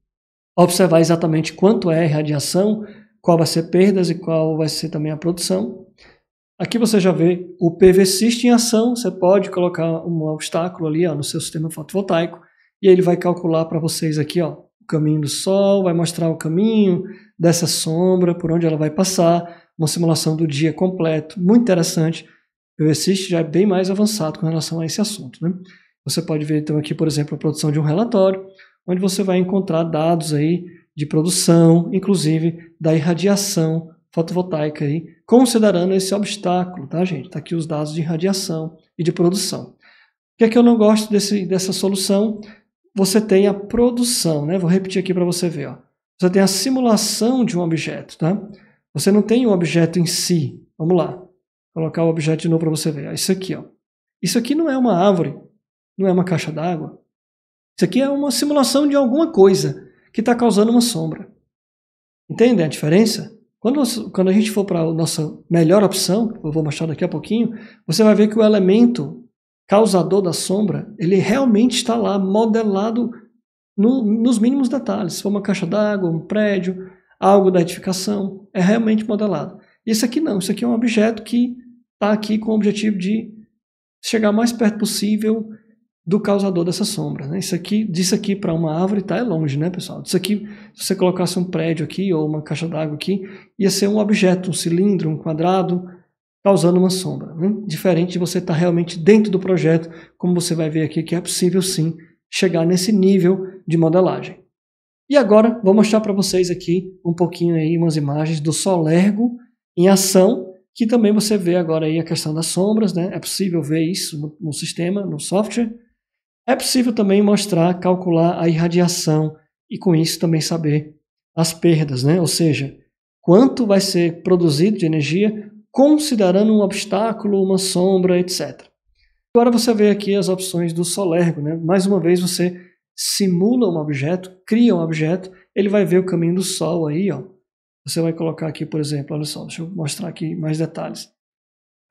Speaker 1: observar exatamente quanto é a radiação, qual vai ser perdas e qual vai ser também a produção. Aqui você já vê o PVCista em ação, você pode colocar um obstáculo ali ó, no seu sistema fotovoltaico e ele vai calcular para vocês aqui ó, o caminho do sol, vai mostrar o caminho dessa sombra, por onde ela vai passar, uma simulação do dia completo, muito interessante. O PVCista já é bem mais avançado com relação a esse assunto. Né? Você pode ver então aqui, por exemplo, a produção de um relatório, onde você vai encontrar dados aí de produção, inclusive da irradiação fotovoltaica aí, considerando esse obstáculo, tá, gente? Tá aqui os dados de irradiação e de produção. O que é que eu não gosto desse, dessa solução? Você tem a produção, né? Vou repetir aqui para você ver, ó. Você tem a simulação de um objeto, tá? Você não tem o objeto em si. Vamos lá. Vou colocar o objeto de novo para você ver. Isso aqui, ó. Isso aqui não é uma árvore, não é uma caixa d'água. Isso aqui é uma simulação de alguma coisa que está causando uma sombra. Entendem a diferença? Quando, quando a gente for para a nossa melhor opção, eu vou mostrar daqui a pouquinho, você vai ver que o elemento causador da sombra, ele realmente está lá modelado no, nos mínimos detalhes. Se for uma caixa d'água, um prédio, algo da edificação, é realmente modelado. Isso aqui não, isso aqui é um objeto que está aqui com o objetivo de chegar mais perto possível do causador dessa sombra. Né? Isso aqui, disso aqui para uma árvore tá é longe, né, pessoal? Isso aqui, se você colocasse um prédio aqui ou uma caixa d'água aqui, ia ser um objeto, um cilindro, um quadrado, causando uma sombra. Né? Diferente de você estar tá realmente dentro do projeto, como você vai ver aqui, que é possível sim chegar nesse nível de modelagem. E agora vou mostrar para vocês aqui um pouquinho aí umas imagens do Solergo em ação que também você vê agora aí a questão das sombras, né? É possível ver isso no, no sistema, no software. É possível também mostrar, calcular a irradiação e com isso também saber as perdas, né? ou seja, quanto vai ser produzido de energia considerando um obstáculo, uma sombra, etc. Agora você vê aqui as opções do Solergo. Né? Mais uma vez você simula um objeto, cria um objeto, ele vai ver o caminho do Sol aí. Ó. Você vai colocar aqui, por exemplo, olha só, deixa eu mostrar aqui mais detalhes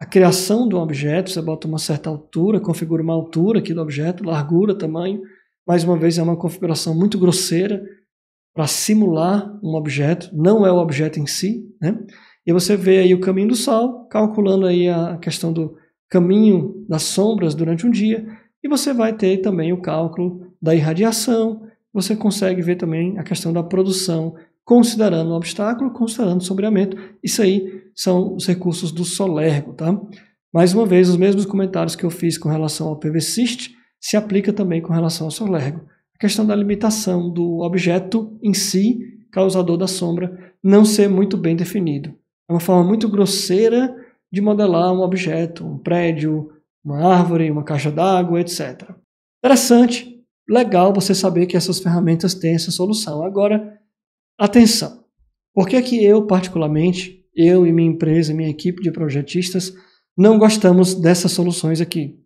Speaker 1: a criação de um objeto, você bota uma certa altura, configura uma altura aqui do objeto, largura, tamanho. Mais uma vez, é uma configuração muito grosseira para simular um objeto, não é o objeto em si, né? E você vê aí o caminho do sol, calculando aí a questão do caminho das sombras durante um dia, e você vai ter também o cálculo da irradiação, você consegue ver também a questão da produção considerando o obstáculo, considerando o sombreamento. Isso aí são os recursos do Solergo, tá? Mais uma vez, os mesmos comentários que eu fiz com relação ao PVCist se aplica também com relação ao Solergo. A questão da limitação do objeto em si, causador da sombra, não ser muito bem definido. É uma forma muito grosseira de modelar um objeto, um prédio, uma árvore, uma caixa d'água, etc. Interessante, legal você saber que essas ferramentas têm essa solução. Agora, Atenção! Por que, é que eu, particularmente, eu e minha empresa, minha equipe de projetistas, não gostamos dessas soluções aqui?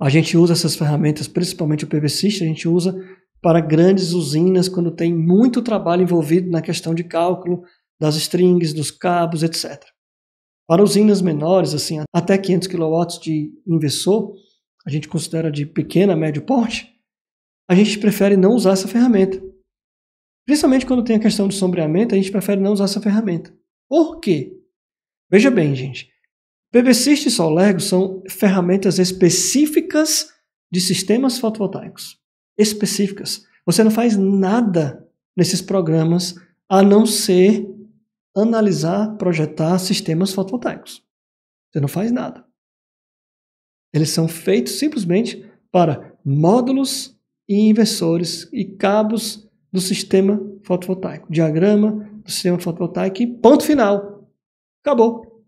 Speaker 1: A gente usa essas ferramentas, principalmente o PVCista, a gente usa para grandes usinas quando tem muito trabalho envolvido na questão de cálculo das strings, dos cabos, etc. Para usinas menores, assim, até 500 kW de inversor, a gente considera de pequena, médio porte, a gente prefere não usar essa ferramenta. Principalmente quando tem a questão do sombreamento, a gente prefere não usar essa ferramenta. Por quê? Veja bem, gente. PVCist e Solergo são ferramentas específicas de sistemas fotovoltaicos. Específicas. Você não faz nada nesses programas a não ser analisar, projetar sistemas fotovoltaicos. Você não faz nada. Eles são feitos simplesmente para módulos e inversores e cabos do sistema fotovoltaico. Diagrama do sistema fotovoltaico e ponto final. Acabou.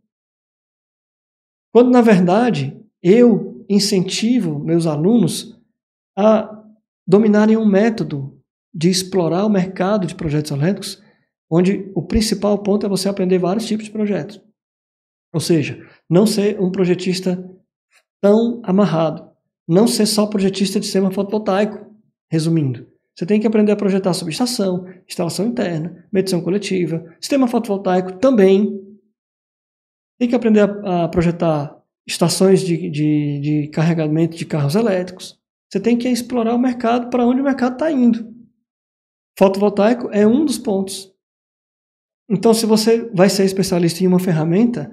Speaker 1: Quando, na verdade, eu incentivo meus alunos a dominarem um método de explorar o mercado de projetos elétricos, onde o principal ponto é você aprender vários tipos de projetos. Ou seja, não ser um projetista tão amarrado. Não ser só projetista de sistema fotovoltaico, resumindo. Você tem que aprender a projetar subestação, instalação interna, medição coletiva, sistema fotovoltaico também. Tem que aprender a, a projetar estações de, de, de, carregamento de carros elétricos. Você tem que explorar o mercado para onde o mercado está indo. Fotovoltaico é um dos pontos. Então, se você vai ser especialista em uma ferramenta,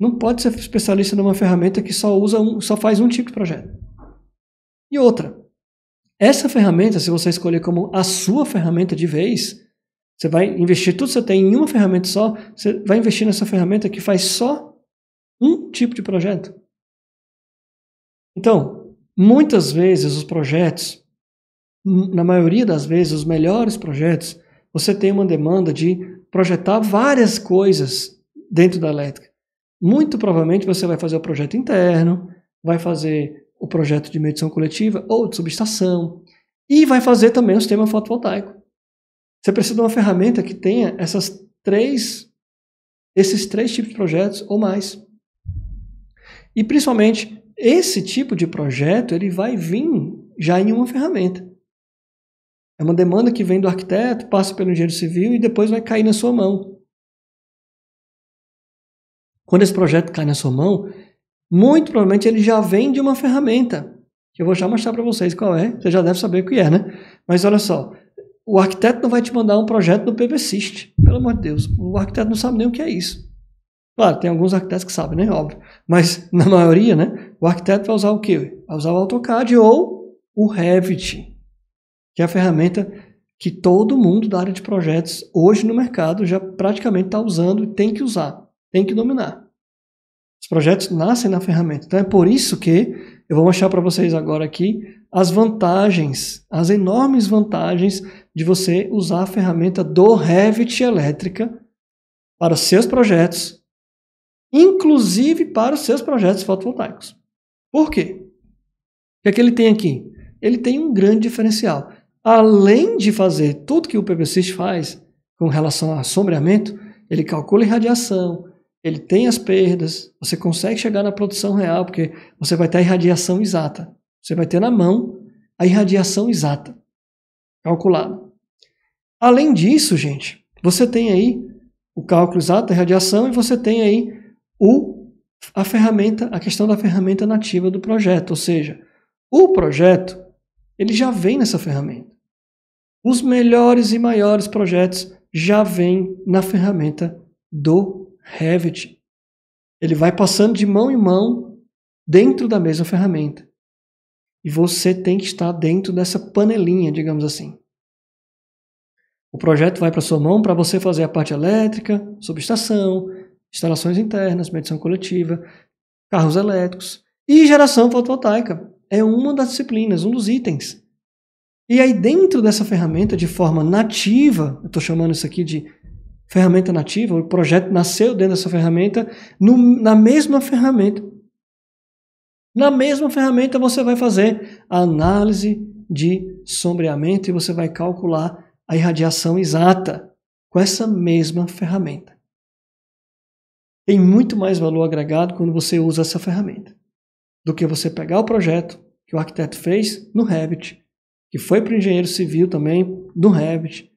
Speaker 1: não pode ser especialista numa ferramenta que só usa um, só faz um tipo de projeto. E outra, essa ferramenta, se você escolher como a sua ferramenta de vez, você vai investir tudo que você tem em uma ferramenta só, você vai investir nessa ferramenta que faz só um tipo de projeto. Então, muitas vezes os projetos, hum, na maioria das vezes, os melhores projetos, você tem uma demanda de projetar várias coisas dentro da elétrica. Muito provavelmente você vai fazer o projeto interno, vai fazer o projeto de medição coletiva ou de subestação. E vai fazer também o sistema fotovoltaico. Você precisa de uma ferramenta que tenha essas três, esses três tipos de projetos ou mais. E principalmente, esse tipo de projeto ele vai vir já em uma ferramenta. É uma demanda que vem do arquiteto, passa pelo engenheiro civil e depois vai cair na sua mão. Quando esse projeto cai na sua mão, muito provavelmente ele já vem de uma ferramenta, que eu vou já mostrar para vocês qual é, você já deve saber o que é, né? Mas olha só, o arquiteto não vai te mandar um projeto do PVSYST, pelo amor de Deus, o arquiteto não sabe nem o que é isso. Claro, tem alguns arquitetos que sabem, né? Óbvio. Mas, na maioria, né? O arquiteto vai usar o quê? Vai usar o AutoCAD ou o Revit, que é a ferramenta que todo mundo da área de projetos hoje no mercado já praticamente está usando e tem que usar, tem que dominar. Os projetos nascem na ferramenta. Então é por isso que eu vou mostrar para vocês agora aqui as vantagens, as enormes vantagens de você usar a ferramenta do Revit Elétrica para os seus projetos, inclusive para os seus projetos fotovoltaicos. Por quê? O que, é que ele tem aqui? Ele tem um grande diferencial. Além de fazer tudo que o PVCist faz com relação a sombreamento, ele calcula irradiação, ele tem as perdas, você consegue chegar na produção real, porque você vai ter a irradiação exata. Você vai ter na mão a irradiação exata, calculada. Além disso, gente, você tem aí o cálculo exato, da irradiação, e você tem aí o, a ferramenta, a questão da ferramenta nativa do projeto, ou seja, o projeto ele já vem nessa ferramenta. Os melhores e maiores projetos já vêm na ferramenta do Revit, ele vai passando de mão em mão dentro da mesma ferramenta. E você tem que estar dentro dessa panelinha, digamos assim. O projeto vai para sua mão para você fazer a parte elétrica, subestação, instalações internas, medição coletiva, carros elétricos e geração fotovoltaica. É uma das disciplinas, um dos itens. E aí, dentro dessa ferramenta, de forma nativa, eu estou chamando isso aqui de ferramenta nativa, o projeto nasceu dentro dessa ferramenta, no, na mesma ferramenta. Na mesma ferramenta você vai fazer a análise de sombreamento e você vai calcular a irradiação exata com essa mesma ferramenta. Tem muito mais valor agregado quando você usa essa ferramenta do que você pegar o projeto que o arquiteto fez no Revit, que foi para o engenheiro civil também no Revit,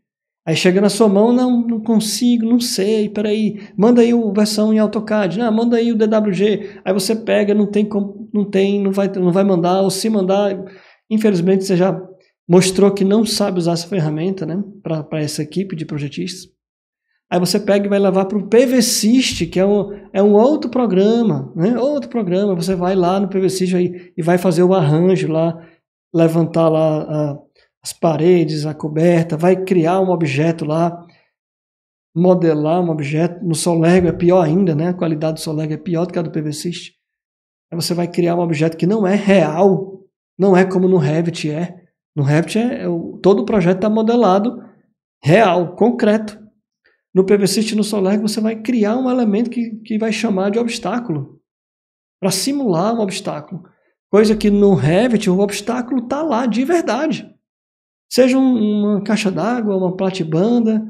Speaker 1: Aí chega na sua mão, não, não consigo, não sei, peraí, manda aí a versão em AutoCAD, não, manda aí o DWG, aí você pega, não tem, não tem, não vai, não vai mandar, ou se mandar, infelizmente você já mostrou que não sabe usar essa ferramenta, né, para essa equipe de projetistas. Aí você pega e vai levar para o PVSYST, que é um, é um outro programa, né, outro programa, você vai lá no PVSYST e vai fazer o arranjo lá, levantar lá a as paredes, a coberta, vai criar um objeto lá, modelar um objeto. No solérgo é pior ainda, né? A qualidade do solérgo é pior do que a do PVCist. Aí você vai criar um objeto que não é real, não é como no Revit é. No Revit é, é o, todo o projeto está modelado real, concreto. No PVCist e no solérgo você vai criar um elemento que, que vai chamar de obstáculo, para simular um obstáculo. Coisa que no Revit o obstáculo está lá de verdade. Seja uma caixa d'água, uma platibanda,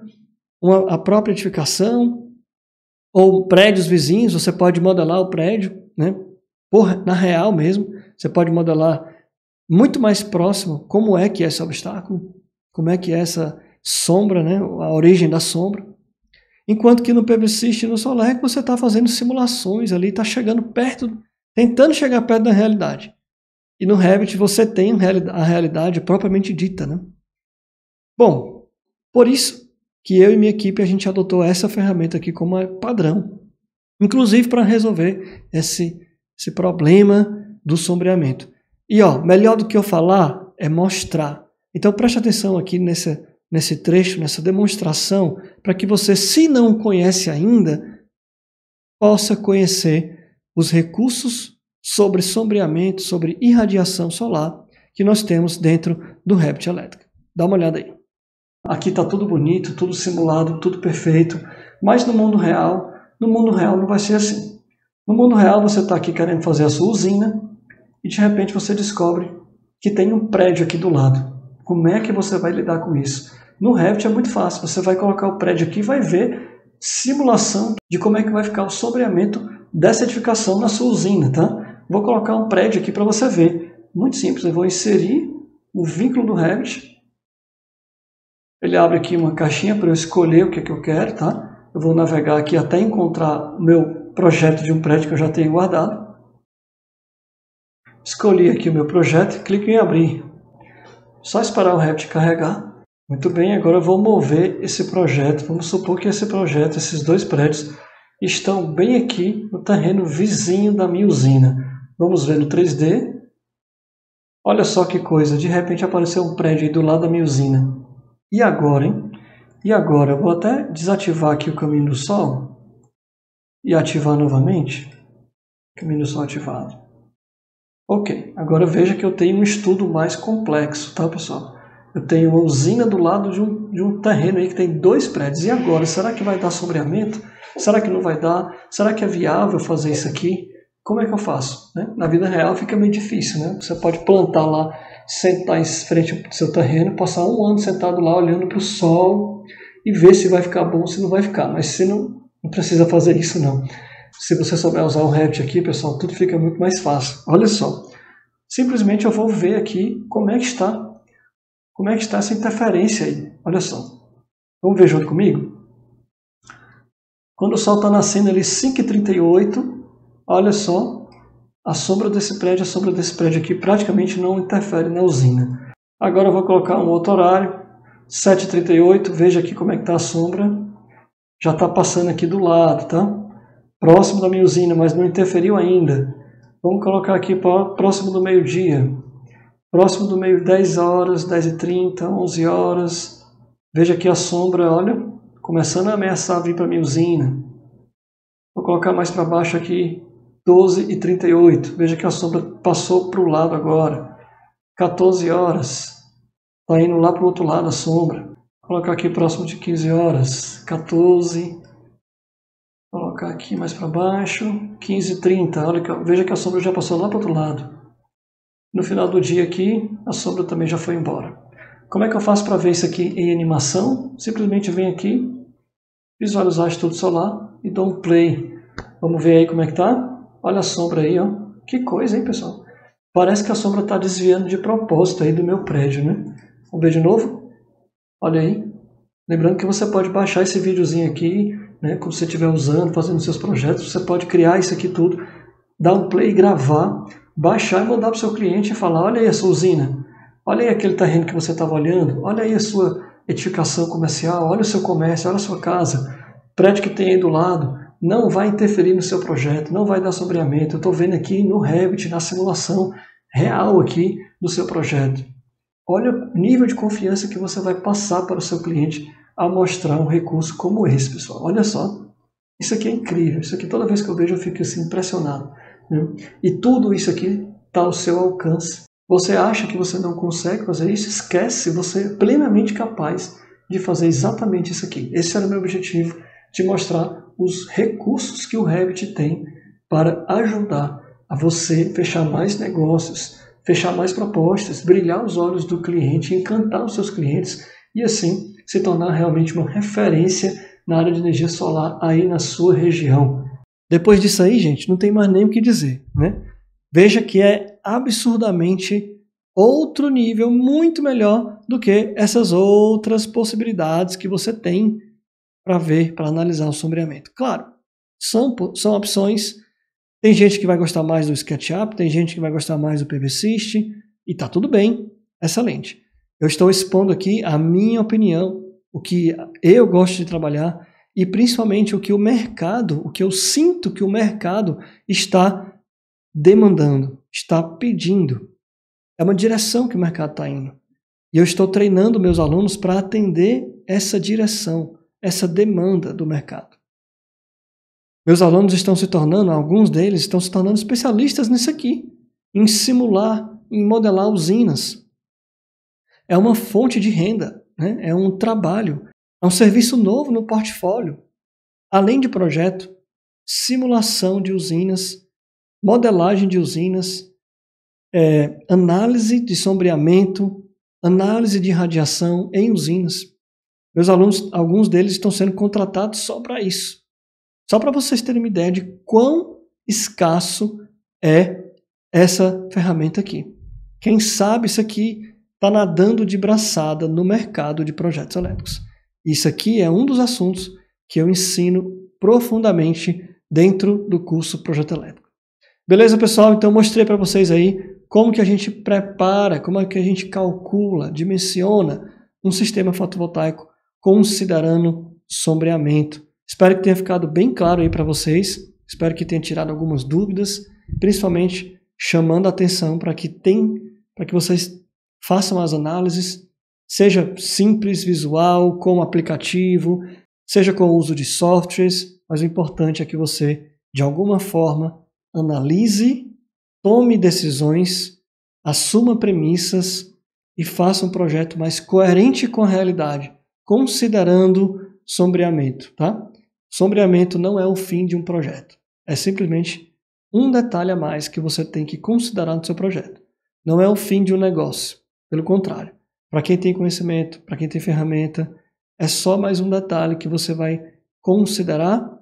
Speaker 1: uma, a própria edificação, ou prédios vizinhos, você pode modelar o prédio, né? Por, na real mesmo, você pode modelar muito mais próximo como é que é esse obstáculo, como é que é essa sombra, né? a origem da sombra. Enquanto que no PVCist e no Solar é você está fazendo simulações ali, está chegando perto, tentando chegar perto da realidade. E no Revit você tem a realidade propriamente dita, né? Bom, por isso que eu e minha equipe a gente adotou essa ferramenta aqui como é padrão, inclusive para resolver esse, esse problema do sombreamento. E ó, melhor do que eu falar é mostrar. Então preste atenção aqui nesse, nesse trecho, nessa demonstração, para que você, se não conhece ainda, possa conhecer os recursos sobre sombreamento, sobre irradiação solar que nós temos dentro do Reptil Elétrica. Dá uma olhada aí. Aqui está tudo bonito, tudo simulado, tudo perfeito, mas no mundo real, no mundo real não vai ser assim. No mundo real você está aqui querendo fazer a sua usina e de repente você descobre que tem um prédio aqui do lado. Como é que você vai lidar com isso? No Revit é muito fácil, você vai colocar o prédio aqui e vai ver simulação de como é que vai ficar o sobreamento dessa edificação na sua usina, tá? Vou colocar um prédio aqui para você ver. Muito simples, eu vou inserir o vínculo do Revit ele abre aqui uma caixinha para eu escolher o que, é que eu quero, tá? Eu vou navegar aqui até encontrar meu projeto de um prédio que eu já tenho guardado. Escolhi aqui o meu projeto, clico em abrir. Só esperar o Revit carregar. Muito bem, agora eu vou mover esse projeto. Vamos supor que esse projeto, esses dois prédios, estão bem aqui no terreno vizinho da minha usina. Vamos ver no 3D. Olha só que coisa, de repente apareceu um prédio aí do lado da minha usina. E agora, hein? E agora, eu vou até desativar aqui o caminho do sol e ativar novamente. Caminho do sol ativado. Ok, agora veja que eu tenho um estudo mais complexo, tá pessoal? Eu tenho uma usina do lado de um, de um terreno aí que tem dois prédios. E agora, será que vai dar sombreamento? Será que não vai dar? Será que é viável fazer isso aqui? Como é que eu faço? Né? Na vida real fica meio difícil, né? Você pode plantar lá sentar em frente ao seu terreno, passar um ano sentado lá olhando para o sol e ver se vai ficar bom ou se não vai ficar. Mas você não, não precisa fazer isso não. Se você souber usar o Revit aqui, pessoal, tudo fica muito mais fácil. Olha só, simplesmente eu vou ver aqui como é que está, como é que está essa interferência aí. Olha só, vamos ver junto comigo? Quando o sol está nascendo ali 5h38, olha só, a sombra desse prédio, a sombra desse prédio aqui praticamente não interfere na usina. Agora eu vou colocar um outro horário, 7h38, veja aqui como é que está a sombra. Já está passando aqui do lado, tá? Próximo da minha usina, mas não interferiu ainda. Vamos colocar aqui próximo do meio-dia. Próximo do meio, 10 horas, 10h30, 11 horas. Veja aqui a sombra, olha, começando a ameaçar vir para minha usina. Vou colocar mais para baixo aqui, 12 e 38. Veja que a sombra passou para o lado agora. 14 horas. Está indo lá para o outro lado a sombra. Vou colocar aqui próximo de 15 horas. 14. Vou colocar aqui mais para baixo. 15 e 30. Olha, que, veja que a sombra já passou lá para o outro lado. No final do dia aqui, a sombra também já foi embora. Como é que eu faço para ver isso aqui em animação? Simplesmente venho aqui, visualizar estudo solar e dou um play. Vamos ver aí como é que tá? Olha a sombra aí, ó. Que coisa, hein, pessoal? Parece que a sombra está desviando de propósito aí do meu prédio, né? Vamos ver de novo? Olha aí. Lembrando que você pode baixar esse videozinho aqui, né? Como você estiver usando, fazendo seus projetos, você pode criar isso aqui tudo, dar um play, gravar, baixar e mandar para o seu cliente e falar: olha aí a sua usina, olha aí aquele terreno que você estava olhando, olha aí a sua edificação comercial, olha o seu comércio, olha a sua casa, prédio que tem aí do lado não vai interferir no seu projeto, não vai dar sombreamento. Eu estou vendo aqui no Revit, na simulação real aqui do seu projeto. Olha o nível de confiança que você vai passar para o seu cliente a mostrar um recurso como esse, pessoal. Olha só, isso aqui é incrível. Isso aqui toda vez que eu vejo eu fico assim impressionado. Né? E tudo isso aqui está ao seu alcance. Você acha que você não consegue fazer isso? Esquece, você é plenamente capaz de fazer exatamente isso aqui. Esse era o meu objetivo, de mostrar os recursos que o Revit tem para ajudar a você fechar mais negócios, fechar mais propostas, brilhar os olhos do cliente, encantar os seus clientes e assim se tornar realmente uma referência na área de energia solar aí na sua região. Depois disso aí, gente, não tem mais nem o que dizer, né? Veja que é absurdamente outro nível muito melhor do que essas outras possibilidades que você tem para ver, para analisar o sombreamento. Claro, são, são opções. Tem gente que vai gostar mais do SketchUp, tem gente que vai gostar mais do PVSyst, e está tudo bem, excelente. Eu estou expondo aqui a minha opinião, o que eu gosto de trabalhar e principalmente o que o mercado, o que eu sinto que o mercado está demandando, está pedindo. É uma direção que o mercado está indo. E eu estou treinando meus alunos para atender essa direção essa demanda do mercado. Meus alunos estão se tornando, alguns deles estão se tornando especialistas nisso aqui, em simular, em modelar usinas. É uma fonte de renda, né? é um trabalho, é um serviço novo no portfólio. Além de projeto, simulação de usinas, modelagem de usinas, é, análise de sombreamento, análise de radiação em usinas. Meus alunos, alguns deles estão sendo contratados só para isso. Só para vocês terem uma ideia de quão escasso é essa ferramenta aqui. Quem sabe isso aqui está nadando de braçada no mercado de projetos elétricos. Isso aqui é um dos assuntos que eu ensino profundamente dentro do curso Projeto Elétrico. Beleza, pessoal? Então mostrei para vocês aí como que a gente prepara, como é que a gente calcula, dimensiona um sistema fotovoltaico considerando sombreamento. Espero que tenha ficado bem claro aí para vocês. Espero que tenha tirado algumas dúvidas, principalmente chamando a atenção para que tem, para que vocês façam as análises, seja simples visual, com aplicativo, seja com o uso de softwares, mas o importante é que você de alguma forma analise, tome decisões, assuma premissas e faça um projeto mais coerente com a realidade considerando sombreamento, tá? Sombreamento não é o fim de um projeto. É simplesmente um detalhe a mais que você tem que considerar no seu projeto. Não é o fim de um negócio. Pelo contrário, para quem tem conhecimento, para quem tem ferramenta, é só mais um detalhe que você vai considerar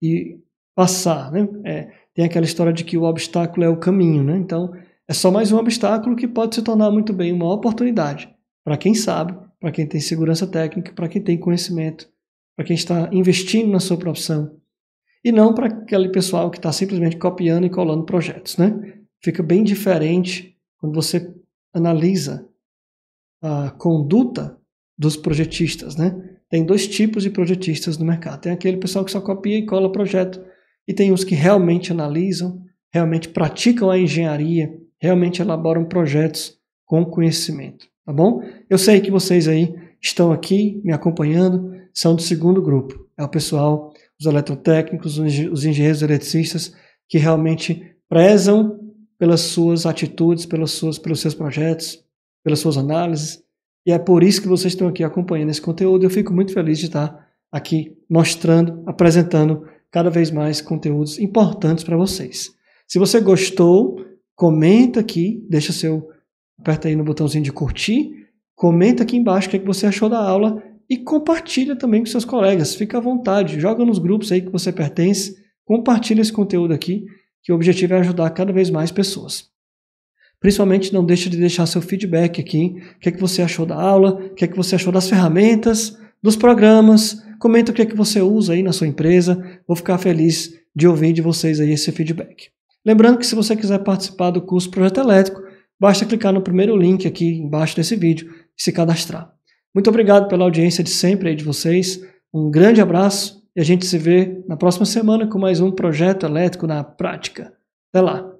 Speaker 1: e passar. Né? É, tem aquela história de que o obstáculo é o caminho. Né? Então, é só mais um obstáculo que pode se tornar muito bem uma oportunidade para quem sabe para quem tem segurança técnica, para quem tem conhecimento, para quem está investindo na sua profissão. E não para aquele pessoal que está simplesmente copiando e colando projetos. Né? Fica bem diferente quando você analisa a conduta dos projetistas. Né? Tem dois tipos de projetistas no mercado. Tem aquele pessoal que só copia e cola projeto, e tem os que realmente analisam, realmente praticam a engenharia, realmente elaboram projetos com conhecimento, tá bom? Eu sei que vocês aí estão aqui me acompanhando, são do segundo grupo. É o pessoal, os eletrotécnicos, os engenheiros eletricistas, que realmente prezam pelas suas atitudes, pelas suas, pelos seus projetos, pelas suas análises. E é por isso que vocês estão aqui acompanhando esse conteúdo. Eu fico muito feliz de estar aqui mostrando, apresentando cada vez mais conteúdos importantes para vocês. Se você gostou, comenta aqui, deixa seu aperta aí no botãozinho de curtir Comenta aqui embaixo o que, é que você achou da aula e compartilha também com seus colegas. Fica à vontade, joga nos grupos aí que você pertence, compartilha esse conteúdo aqui, que o objetivo é ajudar cada vez mais pessoas. Principalmente não deixe de deixar seu feedback aqui, hein? o que é que você achou da aula, o que é que você achou das ferramentas, dos programas, comenta o que é que você usa aí na sua empresa, vou ficar feliz de ouvir de vocês aí esse feedback. Lembrando que se você quiser participar do curso Projeto Elétrico, basta clicar no primeiro link aqui embaixo desse vídeo e se cadastrar. Muito obrigado pela audiência de sempre aí de vocês. Um grande abraço e a gente se vê na próxima semana com mais um projeto elétrico na prática. Até lá!